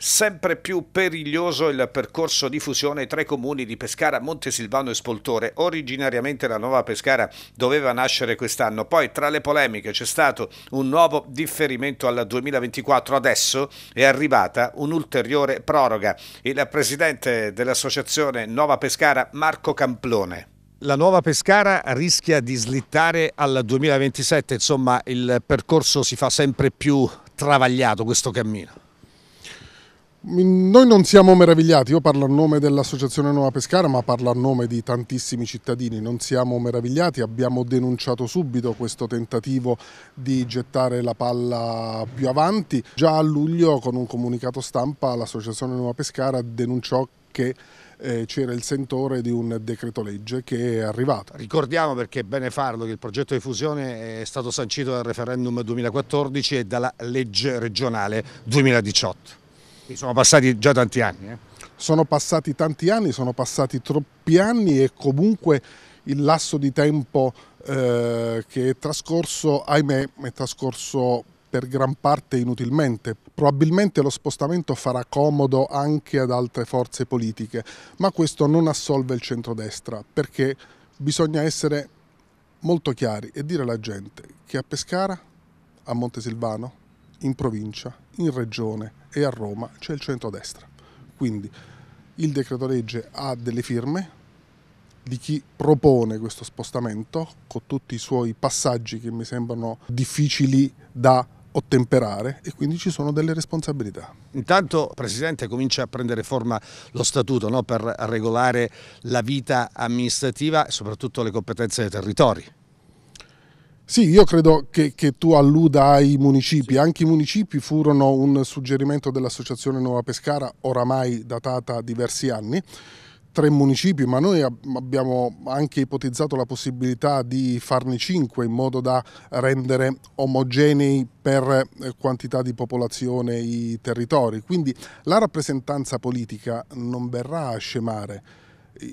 Sempre più periglioso il percorso di fusione tra i comuni di Pescara, Montesilvano e Spoltore. Originariamente la nuova Pescara doveva nascere quest'anno, poi tra le polemiche c'è stato un nuovo differimento al 2024. Adesso è arrivata un'ulteriore proroga. Il presidente dell'associazione Nuova Pescara, Marco Camplone. La nuova Pescara rischia di slittare al 2027, insomma il percorso si fa sempre più travagliato questo cammino. Mm, noi non siamo meravigliati, io parlo a nome dell'Associazione Nuova Pescara ma parlo a nome di tantissimi cittadini, non siamo meravigliati, abbiamo denunciato subito questo tentativo di gettare la palla più avanti. Già a luglio con un comunicato stampa l'Associazione Nuova Pescara denunciò che eh, c'era il sentore di un decreto legge che è arrivato. Ricordiamo perché è bene farlo che il progetto di fusione è stato sancito dal referendum 2014 e dalla legge regionale 2018. E sono passati già tanti anni. Eh. Sono passati tanti anni, sono passati troppi anni e comunque il lasso di tempo eh, che è trascorso, ahimè, è trascorso per gran parte inutilmente. Probabilmente lo spostamento farà comodo anche ad altre forze politiche, ma questo non assolve il centrodestra, perché bisogna essere molto chiari e dire alla gente che a Pescara, a Montesilvano, in provincia, in regione e a Roma c'è il centrodestra. Quindi il decreto legge ha delle firme di chi propone questo spostamento con tutti i suoi passaggi che mi sembrano difficili da ottemperare e quindi ci sono delle responsabilità. Intanto Presidente comincia a prendere forma lo statuto no? per regolare la vita amministrativa e soprattutto le competenze dei territori. Sì, io credo che, che, tu alluda ai municipi, anche i municipi furono un suggerimento dell'Associazione Nuova Pescara, oramai datata diversi anni, tre municipi, ma noi abbiamo anche ipotizzato la possibilità di farne cinque in modo da rendere omogenei per eh, quantità di popolazione i territori, quindi la rappresentanza politica non verrà a scemare,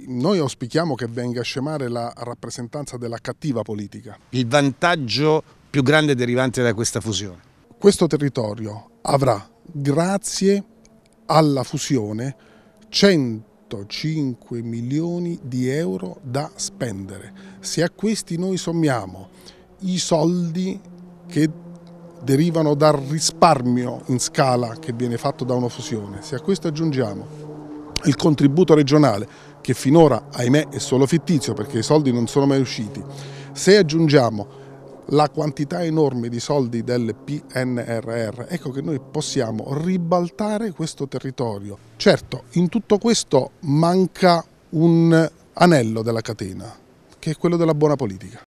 noi auspichiamo che venga a scemare la rappresentanza della cattiva politica. Il vantaggio più grande derivante da questa fusione? Questo territorio avrà, grazie alla fusione, 105 milioni di euro da spendere. Se a questi noi sommiamo i soldi che derivano dal risparmio in scala che viene fatto da una fusione, se a questo aggiungiamo il contributo regionale che finora, ahimè, è solo fittizio perché i soldi non sono mai usciti. Se aggiungiamo la quantità enorme di soldi del PNRR, ecco che noi possiamo ribaltare questo territorio. Certo, in tutto questo manca un anello della catena, che è quello della buona politica.